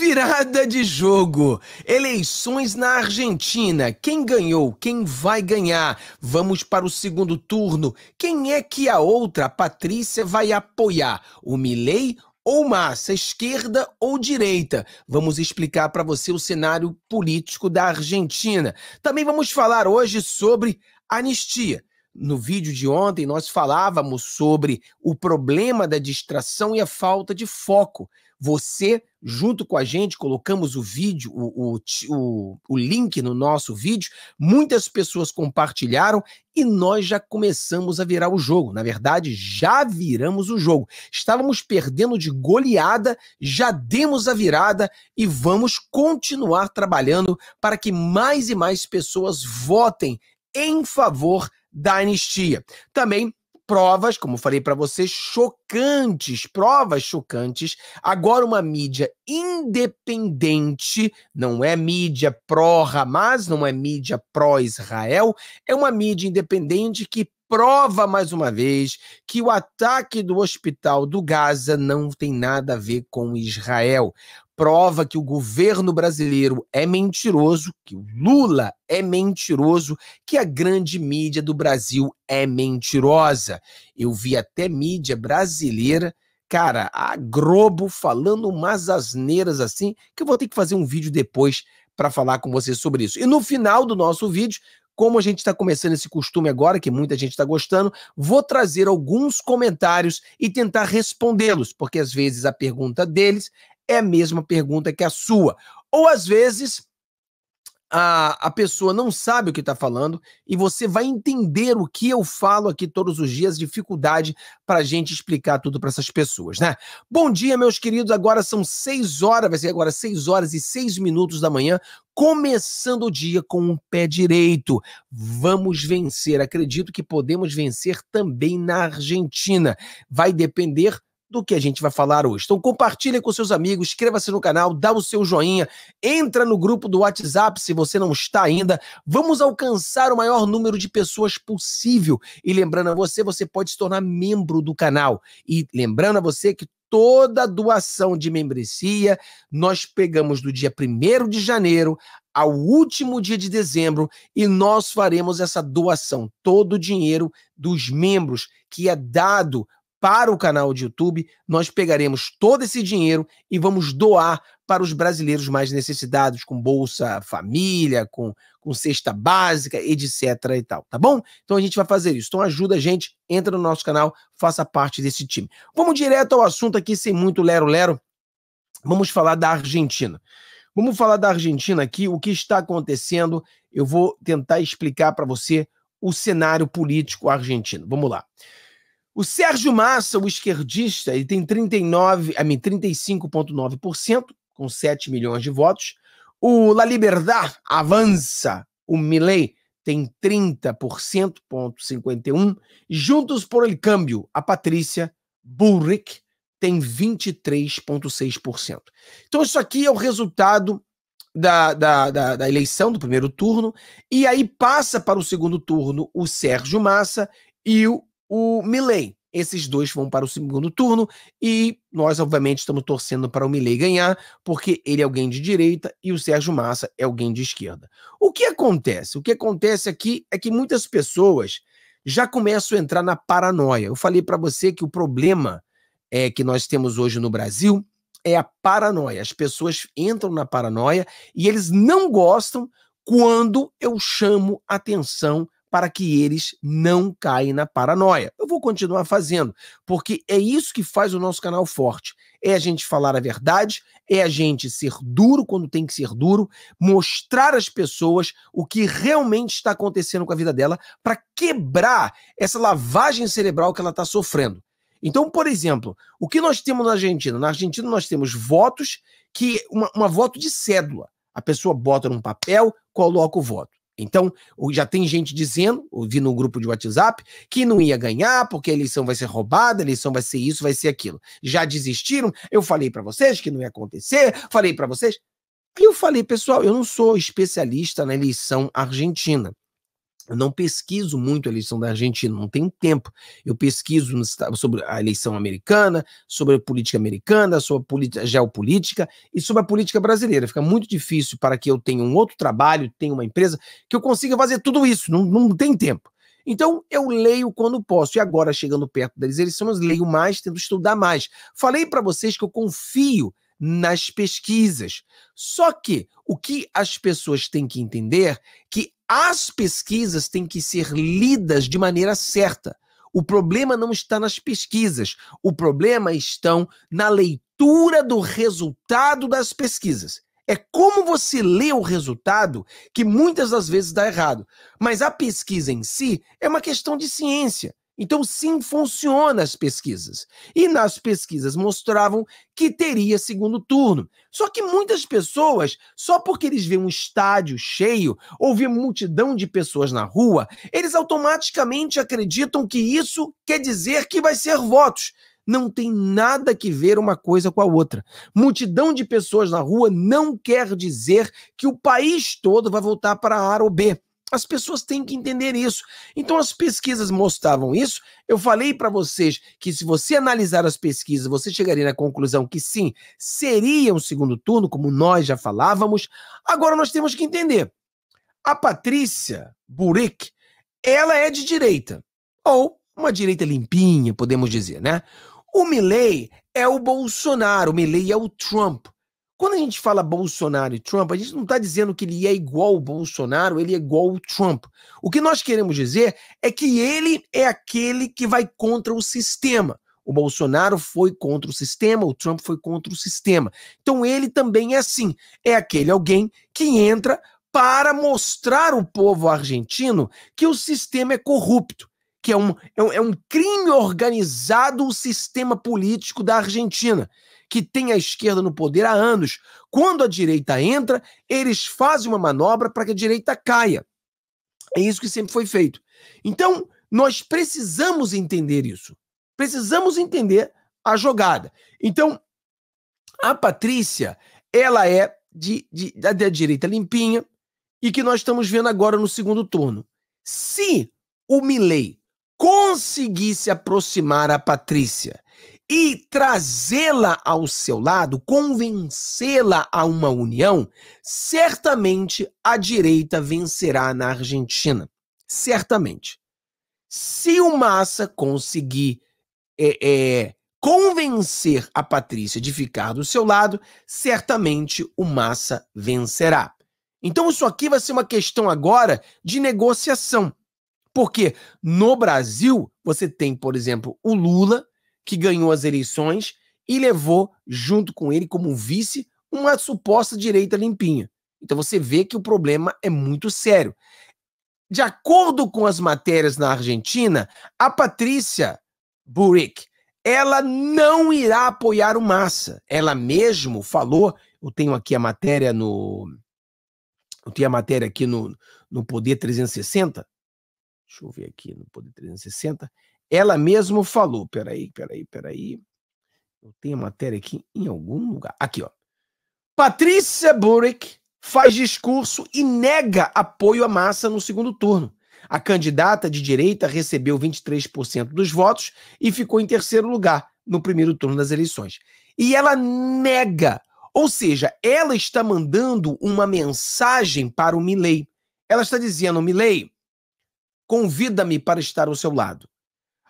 Virada de jogo. Eleições na Argentina. Quem ganhou? Quem vai ganhar? Vamos para o segundo turno. Quem é que a outra, Patrícia, vai apoiar? O Milei ou massa, esquerda ou direita. Vamos explicar para você o cenário político da Argentina. Também vamos falar hoje sobre anistia. No vídeo de ontem, nós falávamos sobre o problema da distração e a falta de foco. Você, junto com a gente, colocamos o vídeo, o, o, o, link no nosso vídeo. Muitas pessoas compartilharam e nós já começamos a virar o jogo. Na verdade, já viramos o jogo. Estávamos perdendo de goleada, já demos a virada e vamos continuar trabalhando para que mais e mais pessoas votem em favor da anistia. Também provas, como falei para você, chocantes, provas chocantes. Agora uma mídia independente, não é mídia pró-Hamas, não é mídia pró-Israel, é uma mídia independente que prova mais uma vez que o ataque do hospital do Gaza não tem nada a ver com Israel prova que o governo brasileiro é mentiroso, que o Lula é mentiroso, que a grande mídia do Brasil é mentirosa. Eu vi até mídia brasileira, cara, a Globo falando umas asneiras assim, que eu vou ter que fazer um vídeo depois para falar com vocês sobre isso. E no final do nosso vídeo, como a gente está começando esse costume agora, que muita gente está gostando, vou trazer alguns comentários e tentar respondê-los, porque às vezes a pergunta deles é a mesma pergunta que a sua. Ou às vezes a, a pessoa não sabe o que está falando e você vai entender o que eu falo aqui todos os dias, dificuldade para a gente explicar tudo para essas pessoas, né? Bom dia, meus queridos. Agora são seis horas, vai ser agora seis horas e seis minutos da manhã, começando o dia com um pé direito. Vamos vencer. Acredito que podemos vencer também na Argentina. Vai depender do que a gente vai falar hoje. Então compartilhe com seus amigos, inscreva-se no canal, dá o seu joinha, entra no grupo do WhatsApp se você não está ainda. Vamos alcançar o maior número de pessoas possível. E lembrando a você, você pode se tornar membro do canal. E lembrando a você que toda doação de membresia, nós pegamos do dia 1 de janeiro ao último dia de dezembro e nós faremos essa doação, todo o dinheiro dos membros que é dado para o canal de YouTube. Nós pegaremos todo esse dinheiro e vamos doar para os brasileiros mais necessitados, com Bolsa Família, com, com cesta básica, etc. e tal, tá bom? Então a gente vai fazer isso. Então ajuda a gente, entra no nosso canal, faça parte desse time. Vamos direto ao assunto aqui, sem muito lero-lero. Vamos falar da Argentina. Vamos falar da Argentina aqui, o que está acontecendo. Eu vou tentar explicar para você o cenário político argentino. Vamos lá. O Sérgio Massa, o esquerdista, ele tem 39, a mim 35,9%, com 7 milhões de votos. O La Liberdade avança, o Milley tem 30,51%. ponto Juntos por El Câmbio, a Patrícia Bullrich tem 23,6%. Então isso aqui é o resultado da, da, da, da, eleição, do primeiro turno, e aí passa para o segundo turno o Sérgio Massa e o o Milley. Esses dois vão para o segundo turno e nós, obviamente, estamos torcendo para o Milley ganhar, porque ele é alguém de direita e o Sérgio Massa é alguém de esquerda. O que acontece? O que acontece aqui é que muitas pessoas já começam a entrar na paranoia. Eu falei para você que o problema é que nós temos hoje no Brasil é a paranoia. As pessoas entram na paranoia e eles não gostam quando eu chamo atenção para que eles não caem na paranoia. Eu vou continuar fazendo, porque é isso que faz o nosso canal forte. É a gente falar a verdade, é a gente ser duro quando tem que ser duro, mostrar às pessoas o que realmente está acontecendo com a vida dela para quebrar essa lavagem cerebral que ela está sofrendo. Então, por exemplo, o que nós temos na Argentina? Na Argentina nós temos votos que uma, uma voto de cédula. A pessoa bota num papel, coloca o voto. Então, já tem gente dizendo, vi no grupo de WhatsApp, que não ia ganhar porque a eleição vai ser roubada, a eleição vai ser isso, vai ser aquilo. Já desistiram, eu falei para vocês que não ia acontecer, falei para vocês. e eu falei, pessoal, eu não sou especialista na eleição argentina. Eu não pesquiso muito a eleição da Argentina, não tenho tempo. Eu pesquiso sobre a eleição americana, sobre a política americana, sobre a política, geopolítica e sobre a política brasileira. Fica muito difícil para que eu tenha um outro trabalho, tenha uma empresa, que eu consiga fazer tudo isso. Não, não tem tempo. Então, eu leio quando posso. E agora, chegando perto das eleições, leio mais, tento estudar mais. Falei para vocês que eu confio nas pesquisas. Só que o que as pessoas têm que entender é que as pesquisas têm que ser lidas de maneira certa. O problema não está nas pesquisas, o problema estão na leitura do resultado das pesquisas. É como você lê o resultado que muitas das vezes dá errado. Mas a pesquisa em si é uma questão de ciência. Então, sim, funciona as pesquisas. E nas pesquisas mostravam que teria segundo turno. Só que muitas pessoas, só porque eles vêem um estádio cheio ou vê multidão de pessoas na rua, eles automaticamente acreditam que isso quer dizer que vai ser votos. Não tem nada que ver uma coisa com a outra. Multidão de pessoas na rua não quer dizer que o país todo vai voltar para A ou B. As pessoas têm que entender isso. Então as pesquisas mostravam isso. Eu falei para vocês que se você analisar as pesquisas, você chegaria na conclusão que sim, seria um segundo turno, como nós já falávamos. Agora nós temos que entender. A Patrícia Burick, ela é de direita, ou uma direita limpinha, podemos dizer, né? O Milley é o Bolsonaro, o Milley é o Trump. Quando a gente fala Bolsonaro e Trump, a gente não está dizendo que ele é igual o Bolsonaro, ele é igual o Trump. O que nós queremos dizer é que ele é aquele que vai contra o sistema. O Bolsonaro foi contra o sistema, o Trump foi contra o sistema. Então ele também é assim. É aquele alguém que entra para mostrar ao povo argentino que o sistema é corrupto, que é um, é um, é um crime organizado o sistema político da Argentina que tem a esquerda no poder há anos. Quando a direita entra, eles fazem uma manobra para que a direita caia. É isso que sempre foi feito. Então, nós precisamos entender isso. Precisamos entender a jogada. Então, a Patrícia, ela é de, de, da, da direita limpinha e que nós estamos vendo agora no segundo turno. Se o Milley conseguisse aproximar a Patrícia e trazê-la ao seu lado, convencê-la a uma união, certamente a direita vencerá na Argentina. Certamente. Se o Massa conseguir é, é, convencer a Patrícia de ficar do seu lado, certamente o Massa vencerá. Então, isso aqui vai ser uma questão agora de negociação. Porque no Brasil, você tem, por exemplo, o Lula, que ganhou as eleições e levou, junto com ele, como vice, uma suposta direita limpinha. Então você vê que o problema é muito sério. De acordo com as matérias na Argentina, a Patrícia Buric, ela não irá apoiar o Massa. Ela mesmo falou, eu tenho aqui a matéria no eu tenho a matéria aqui no, no Poder 360. Deixa eu ver aqui no Poder 360. Ela mesmo falou, peraí, peraí, peraí. Eu tenho a matéria aqui em algum lugar. Aqui, ó. Patrícia Burick faz discurso e nega apoio à massa no segundo turno. A candidata de direita recebeu 23% dos votos e ficou em terceiro lugar no primeiro turno das eleições. E ela nega, ou seja, ela está mandando uma mensagem para o Milley. Ela está dizendo: Milley, convida-me para estar ao seu lado.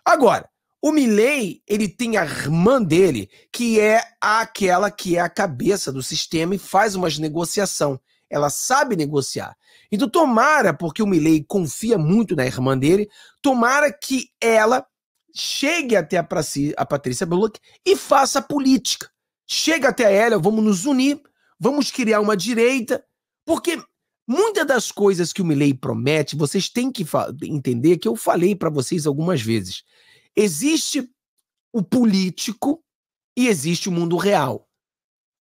Agora, o Milley, ele tem a irmã dele, que é aquela que é a cabeça do sistema e faz umas negociação. Ela sabe negociar. Então tomara, porque o Milley confia muito na irmã dele, tomara que ela chegue até a, Praci, a Patrícia Bullock e faça política. Chega até ela, vamos nos unir, vamos criar uma direita, porque Muitas das coisas que o Milley promete, vocês têm que entender que eu falei para vocês algumas vezes. Existe o político e existe o mundo real.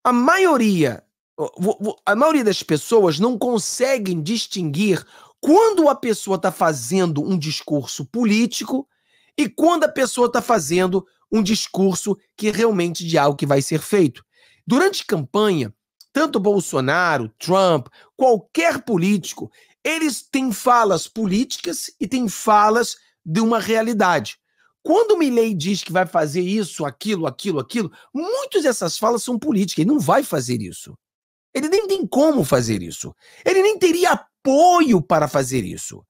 A maioria, a maioria das pessoas não conseguem distinguir quando a pessoa está fazendo um discurso político e quando a pessoa está fazendo um discurso que realmente de algo que vai ser feito. Durante campanha, tanto Bolsonaro, Trump, qualquer político, eles têm falas políticas e têm falas de uma realidade. Quando o Milley diz que vai fazer isso, aquilo, aquilo, aquilo, muitas dessas falas são políticas. Ele não vai fazer isso. Ele nem tem como fazer isso. Ele nem teria apoio para fazer isso.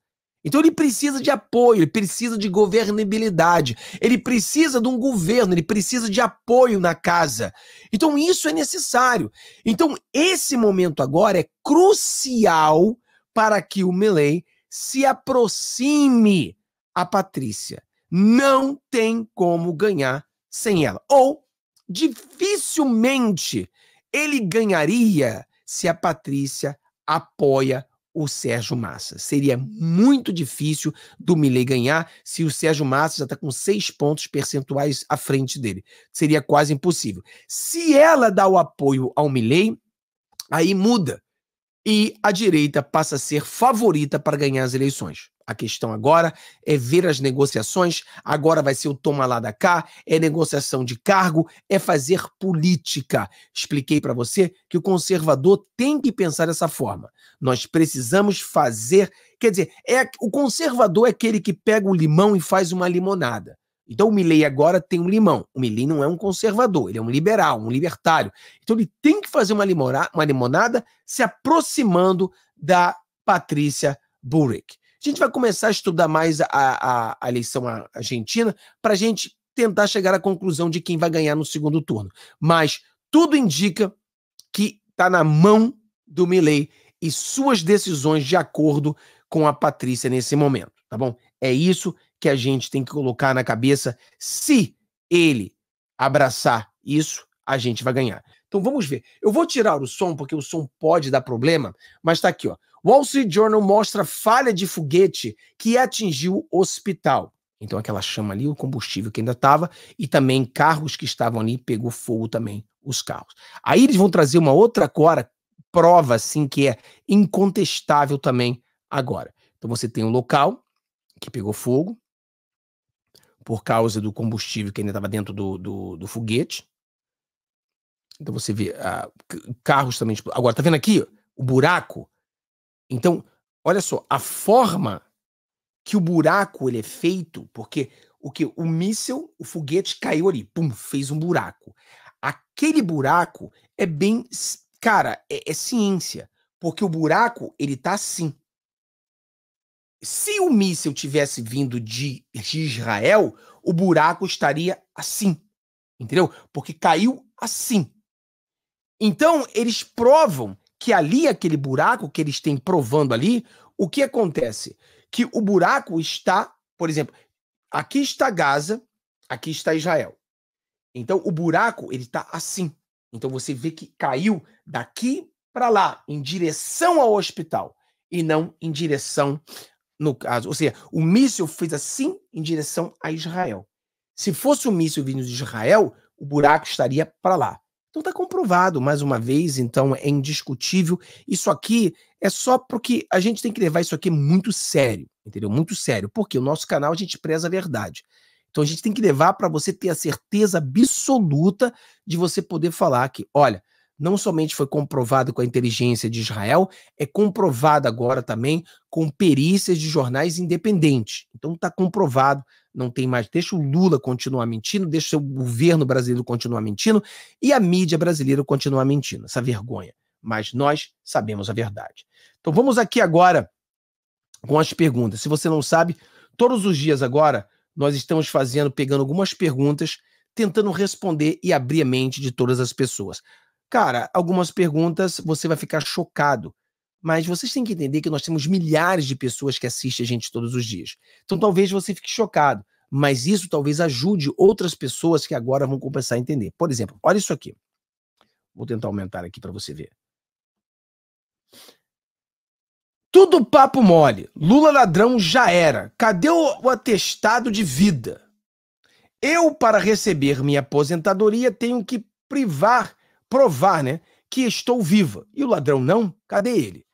Então ele precisa de apoio, ele precisa de governabilidade, ele precisa de um governo, ele precisa de apoio na casa. Então isso é necessário. Então esse momento agora é crucial para que o Milley se aproxime a Patrícia. Não tem como ganhar sem ela. Ou dificilmente ele ganharia se a Patrícia apoia o Sérgio Massa. Seria muito difícil do Milley ganhar se o Sérgio Massa já está com seis pontos percentuais à frente dele. Seria quase impossível. Se ela dá o apoio ao Milley, aí muda e a direita passa a ser favorita para ganhar as eleições. A questão agora é ver as negociações, agora vai ser o toma lá da cá, é negociação de cargo, é fazer política. Expliquei para você que o conservador tem que pensar dessa forma. Nós precisamos fazer, quer dizer, é o conservador é aquele que pega o limão e faz uma limonada. Então o Milley agora tem um limão. O Milley não é um conservador, ele é um liberal, um libertário. Então ele tem que fazer uma, limora, uma limonada se aproximando da Patrícia Burrick. A gente vai começar a estudar mais a, a, a eleição argentina para a gente tentar chegar à conclusão de quem vai ganhar no segundo turno. Mas tudo indica que está na mão do Milley e suas decisões de acordo com a Patrícia nesse momento, tá bom? É isso que a gente tem que colocar na cabeça. Se ele abraçar isso, a gente vai ganhar. Então vamos ver. Eu vou tirar o som, porque o som pode dar problema, mas tá aqui, ó. Wall Street Journal mostra falha de foguete que atingiu hospital. Então aquela chama ali, o combustível que ainda estava, e também carros que estavam ali, pegou fogo também os carros. Aí eles vão trazer uma outra agora, prova assim, que é incontestável também agora. Então você tem o um local que pegou fogo, por causa do combustível que ainda estava dentro do, do, do, foguete. Então você vê ah, carros também. Tipo, agora, tá vendo aqui o buraco? Então, olha só, a forma que o buraco ele é feito, porque o que o míssil, o foguete caiu ali, pum, fez um buraco. Aquele buraco é bem, cara, é, é ciência, porque o buraco ele tá assim. Se o míssil tivesse vindo de Israel, o buraco estaria assim. Entendeu? Porque caiu assim. Então, eles provam que ali, aquele buraco que eles têm provando ali, o que acontece? Que o buraco está, por exemplo, aqui está Gaza, aqui está Israel. Então, o buraco, ele está assim. Então, você vê que caiu daqui para lá, em direção ao hospital, e não em direção no caso. Ou seja, o míssil fez assim em direção a Israel. Se fosse o um míssil vindo de Israel, o buraco estaria para lá. Então está comprovado, mais uma vez, então é indiscutível. Isso aqui é só porque a gente tem que levar isso aqui muito sério, entendeu? Muito sério, porque o nosso canal a gente preza a verdade. Então a gente tem que levar para você ter a certeza absoluta de você poder falar que, olha, não somente foi comprovado com a inteligência de Israel, é comprovado agora também com perícias de jornais independentes. Então está comprovado, não tem mais. Deixa o Lula continuar mentindo, deixa o governo brasileiro continuar mentindo e a mídia brasileira continuar mentindo. Essa vergonha. Mas nós sabemos a verdade. Então vamos aqui agora com as perguntas. Se você não sabe, todos os dias agora nós estamos fazendo, pegando algumas perguntas, tentando responder e abrir a mente de todas as pessoas. Cara, algumas perguntas você vai ficar chocado, mas vocês têm que entender que nós temos milhares de pessoas que assistem a gente todos os dias. Então talvez você fique chocado, mas isso talvez ajude outras pessoas que agora vão começar a entender. Por exemplo, olha isso aqui. Vou tentar aumentar aqui para você ver. Tudo papo mole. Lula ladrão já era. Cadê o, o atestado de vida? Eu, para receber minha aposentadoria, tenho que privar provar, né, que estou viva. E o ladrão não? Cadê ele?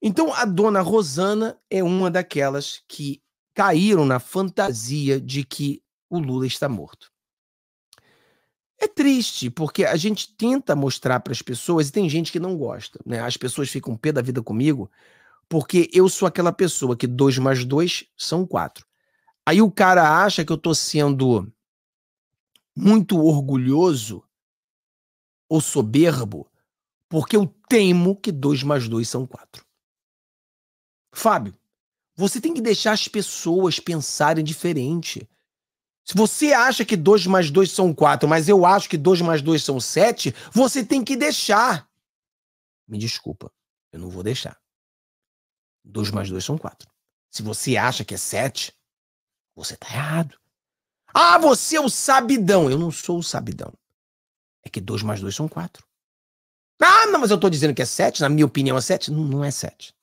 Então a dona Rosana é uma daquelas que caíram na fantasia de que o Lula está morto. É triste, porque a gente tenta mostrar para as pessoas e tem gente que não gosta, né? As pessoas ficam pé da vida comigo, porque eu sou aquela pessoa que dois mais dois são quatro. Aí o cara acha que eu estou sendo muito orgulhoso ou soberbo, porque eu temo que dois mais dois são quatro. Fábio, você tem que deixar as pessoas pensarem diferente. Se você acha que 2 mais 2 são 4, mas eu acho que 2 mais 2 são 7, você tem que deixar. Me desculpa, eu não vou deixar. 2 mais 2 são 4. Se você acha que é 7, você tá errado. Ah, você é o sabidão. Eu não sou o sabidão é que 2 mais 2 são 4. Ah, não, mas eu estou dizendo que é 7, na minha opinião é 7. Não, não é 7.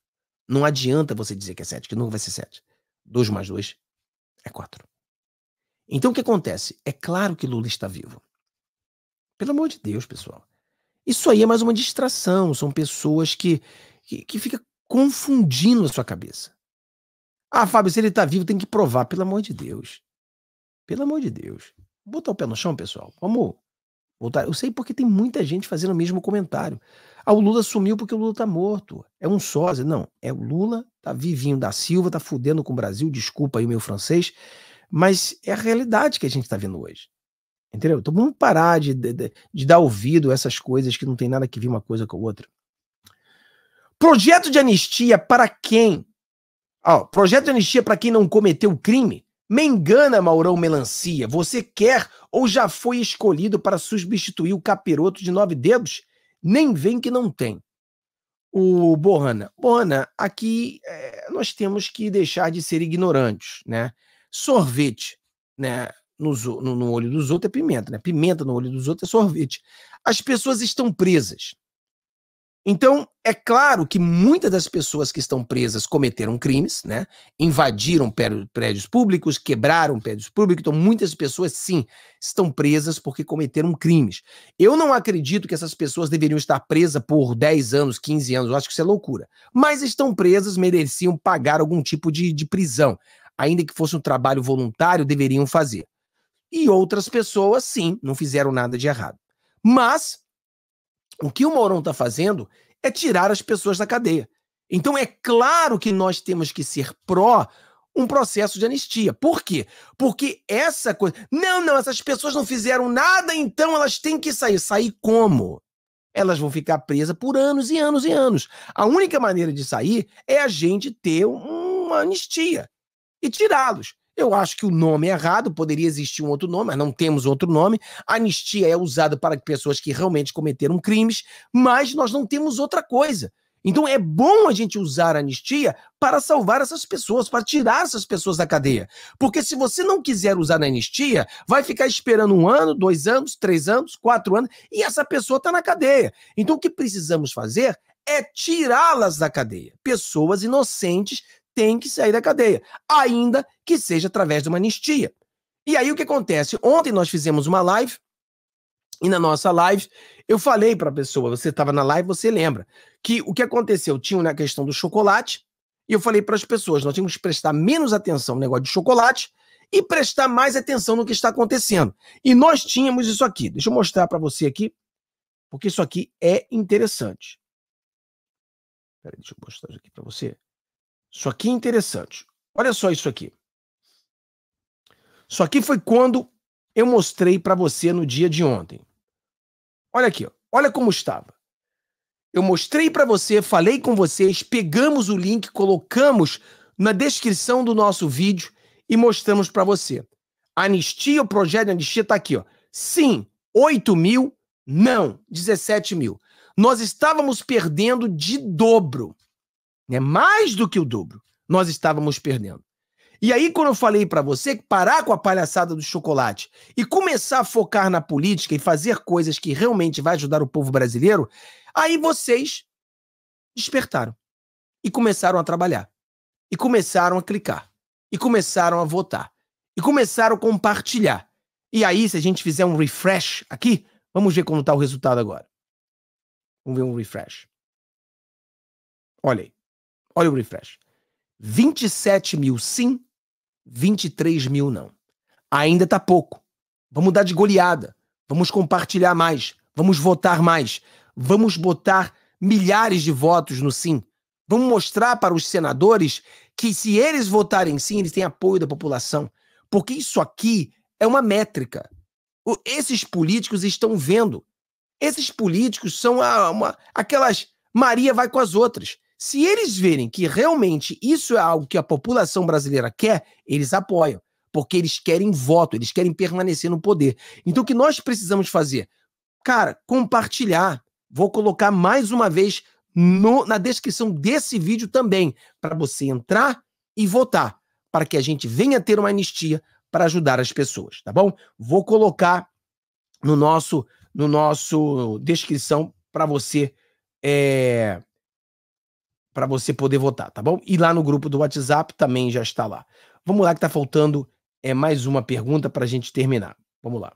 Não adianta você dizer que é 7, que nunca vai ser 7. 2 mais 2 é 4. Então o que acontece? É claro que Lula está vivo. Pelo amor de Deus, pessoal. Isso aí é mais uma distração. São pessoas que, que, que ficam confundindo a sua cabeça. Ah, Fábio, se ele está vivo, tem que provar. Pelo amor de Deus. Pelo amor de Deus. Botar o pé no chão, pessoal. Vamos Voltar. Eu sei porque tem muita gente fazendo o mesmo comentário. Ah, o Lula sumiu porque o Lula tá morto. É um sósia. Não, é o Lula, tá vivinho da Silva, tá fudendo com o Brasil, desculpa aí o meu francês, mas é a realidade que a gente tá vendo hoje. Entendeu? Então vamos parar de, de, de dar ouvido a essas coisas que não tem nada que ver uma coisa com a outra. Projeto de anistia para quem? Ah, projeto de anistia para quem não cometeu crime? Me engana, Maurão Melancia. Você quer ou já foi escolhido para substituir o capiroto de nove dedos? Nem vem que não tem. O Bohana. Bohana, aqui é, nós temos que deixar de ser ignorantes, né? Sorvete, né? No, no, no olho dos outros é pimenta, né? Pimenta no olho dos outros é sorvete. As pessoas estão presas então, é claro que muitas das pessoas que estão presas cometeram crimes, né? Invadiram prédios públicos, quebraram prédios públicos. Então, muitas pessoas, sim, estão presas porque cometeram crimes. Eu não acredito que essas pessoas deveriam estar presas por 10 anos, 15 anos. Eu acho que isso é loucura. Mas estão presas, mereciam pagar algum tipo de, de prisão. Ainda que fosse um trabalho voluntário, deveriam fazer. E outras pessoas, sim, não fizeram nada de errado. Mas o que o Mourão está fazendo é tirar as pessoas da cadeia. Então é claro que nós temos que ser pró um processo de anistia. Por quê? Porque essa coisa. Não, não, essas pessoas não fizeram nada, então elas têm que sair. Sair como? Elas vão ficar presas por anos e anos e anos. A única maneira de sair é a gente ter uma anistia e tirá-los. Eu acho que o nome é errado, poderia existir um outro nome, mas não temos outro nome. Anistia é usada para pessoas que realmente cometeram crimes, mas nós não temos outra coisa. Então é bom a gente usar a anistia para salvar essas pessoas, para tirar essas pessoas da cadeia. Porque se você não quiser usar a anistia, vai ficar esperando um ano, dois anos, três anos, quatro anos, e essa pessoa está na cadeia. Então o que precisamos fazer é tirá-las da cadeia. Pessoas inocentes tem que sair da cadeia, ainda que seja através de uma anistia. E aí o que acontece? Ontem nós fizemos uma live e na nossa live eu falei para a pessoa, você estava na live, você lembra, que o que aconteceu tinha na questão do chocolate e eu falei para as pessoas, nós temos que prestar menos atenção no negócio de chocolate e prestar mais atenção no que está acontecendo. E nós tínhamos isso aqui. Deixa eu mostrar para você aqui, porque isso aqui é interessante. Peraí, deixa eu mostrar isso aqui para você. Isso aqui é interessante. Olha só isso aqui. Isso aqui foi quando eu mostrei para você no dia de ontem. Olha aqui, olha como estava. Eu mostrei para você, falei com vocês, pegamos o link, colocamos na descrição do nosso vídeo e mostramos para você. anistia, o projeto de anistia está aqui. Ó. Sim, 8 mil, não, 17 mil. Nós estávamos perdendo de dobro né? mais do que o dobro, nós estávamos perdendo. E aí, quando eu falei para você parar com a palhaçada do chocolate e começar a focar na política e fazer coisas que realmente vai ajudar o povo brasileiro, aí vocês despertaram e começaram a trabalhar, e começaram a clicar, e começaram a votar, e começaram a compartilhar. E aí, se a gente fizer um refresh aqui, vamos ver como está o resultado agora. Vamos ver um refresh. Olha aí. Olha o refresh. 27 mil sim, 23 mil não. Ainda está pouco. Vamos dar de goleada. Vamos compartilhar mais. Vamos votar mais. Vamos botar milhares de votos no sim. Vamos mostrar para os senadores que, se eles votarem sim, eles têm apoio da população. Porque isso aqui é uma métrica. Esses políticos estão vendo. Esses políticos são a, uma, aquelas Maria vai com as outras. Se eles verem que realmente isso é algo que a população brasileira quer, eles apoiam, porque eles querem voto, eles querem permanecer no poder. Então, o que nós precisamos fazer? Cara, compartilhar. Vou colocar mais uma vez no, na descrição desse vídeo também, para você entrar e votar, para que a gente venha ter uma anistia para ajudar as pessoas, tá bom? Vou colocar no nosso no nosso descrição para você é, para você poder votar, tá bom? E lá no grupo do WhatsApp também já está lá. Vamos lá que está faltando é mais uma pergunta para a gente terminar. Vamos lá.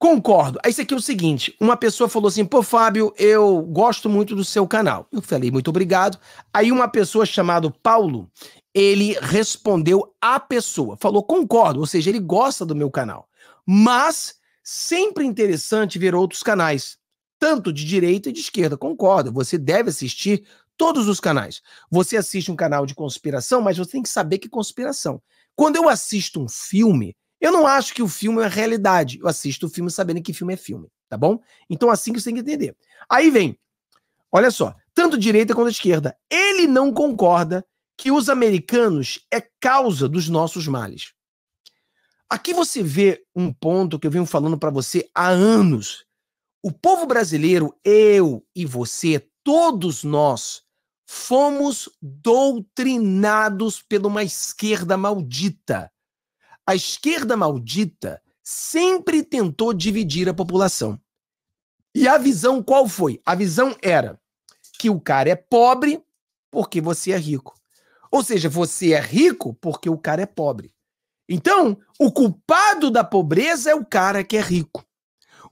Concordo. Aí isso aqui é o seguinte: uma pessoa falou assim, pô, Fábio, eu gosto muito do seu canal. Eu falei, muito obrigado. Aí uma pessoa chamada Paulo, ele respondeu à pessoa, falou, concordo, ou seja, ele gosta do meu canal. Mas sempre interessante ver outros canais tanto de direita e de esquerda. Concordo, você deve assistir todos os canais. Você assiste um canal de conspiração, mas você tem que saber que conspiração. Quando eu assisto um filme, eu não acho que o filme é realidade. Eu assisto o filme sabendo que filme é filme, tá bom? Então assim que você tem que entender. Aí vem, olha só, tanto direita quanto esquerda. Ele não concorda que os americanos é causa dos nossos males. Aqui você vê um ponto que eu venho falando para você há anos o povo brasileiro, eu e você, todos nós, fomos doutrinados por uma esquerda maldita. A esquerda maldita sempre tentou dividir a população. E a visão qual foi? A visão era que o cara é pobre porque você é rico. Ou seja, você é rico porque o cara é pobre. Então, o culpado da pobreza é o cara que é rico.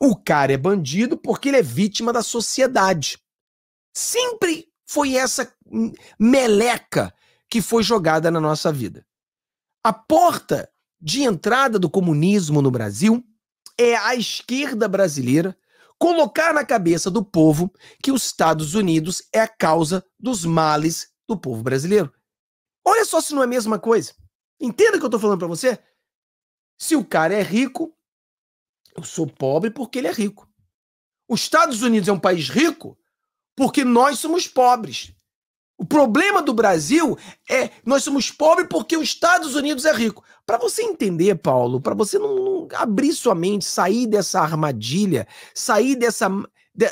O cara é bandido porque ele é vítima da sociedade. Sempre foi essa meleca que foi jogada na nossa vida. A porta de entrada do comunismo no Brasil é a esquerda brasileira colocar na cabeça do povo que os Estados Unidos é a causa dos males do povo brasileiro. Olha só se não é a mesma coisa. Entenda o que eu estou falando para você. Se o cara é rico, eu sou pobre porque ele é rico. Os Estados Unidos é um país rico porque nós somos pobres. O problema do Brasil é nós somos pobres porque os Estados Unidos é rico. Para você entender, Paulo, para você não, não, abrir sua mente, sair dessa armadilha, sair dessa de,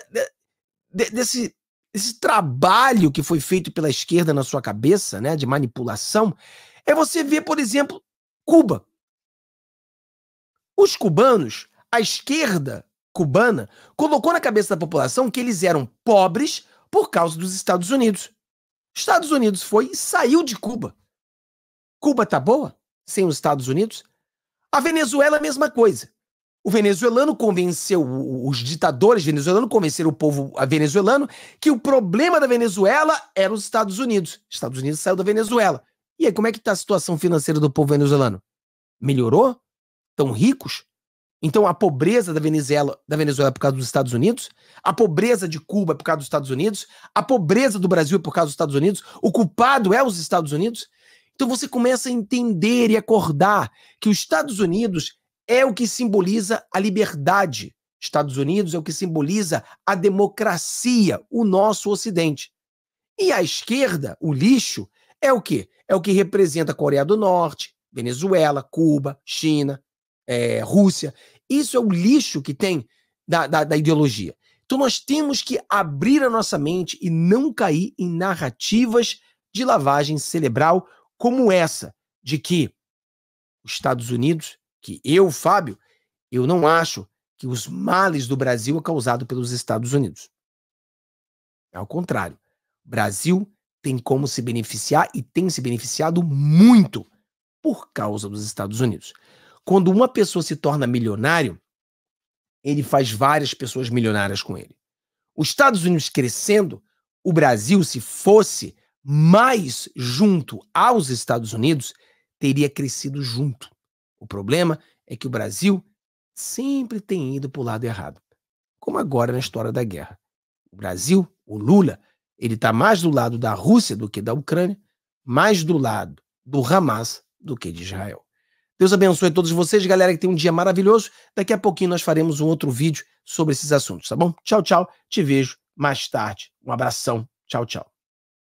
de, desse, desse trabalho que foi feito pela esquerda na sua cabeça, né, de manipulação, é você ver, por exemplo, Cuba. Os cubanos a esquerda cubana colocou na cabeça da população que eles eram pobres por causa dos Estados Unidos. Estados Unidos foi e saiu de Cuba. Cuba tá boa sem os Estados Unidos? A Venezuela, a mesma coisa. O venezuelano convenceu, os ditadores venezuelanos convenceram o povo venezuelano que o problema da Venezuela era os Estados Unidos. Estados Unidos saiu da Venezuela. E aí, como é que está a situação financeira do povo venezuelano? Melhorou? Estão ricos? Então, a pobreza da Venezuela, da Venezuela é por causa dos Estados Unidos, a pobreza de Cuba é por causa dos Estados Unidos, a pobreza do Brasil é por causa dos Estados Unidos, o culpado é os Estados Unidos. Então, você começa a entender e acordar que os Estados Unidos é o que simboliza a liberdade. Estados Unidos é o que simboliza a democracia, o nosso Ocidente. E a esquerda, o lixo, é o que É o que representa a Coreia do Norte, Venezuela, Cuba, China, é, Rússia. Isso é o lixo que tem da, da, da ideologia. Então nós temos que abrir a nossa mente e não cair em narrativas de lavagem cerebral como essa, de que os Estados Unidos, que eu, Fábio, eu não acho que os males do Brasil é causado pelos Estados Unidos. Ao contrário, o Brasil tem como se beneficiar e tem se beneficiado muito por causa dos Estados Unidos. Quando uma pessoa se torna milionário, ele faz várias pessoas milionárias com ele. Os Estados Unidos crescendo, o Brasil, se fosse mais junto aos Estados Unidos, teria crescido junto. O problema é que o Brasil sempre tem ido para o lado errado, como agora na história da guerra. O Brasil, o Lula, ele está mais do lado da Rússia do que da Ucrânia, mais do lado do Hamas do que de Israel. Deus abençoe a todos vocês, galera, que tem um dia maravilhoso. Daqui a pouquinho nós faremos um outro vídeo sobre esses assuntos, tá bom? Tchau, tchau. Te vejo mais tarde. Um abração. Tchau, tchau.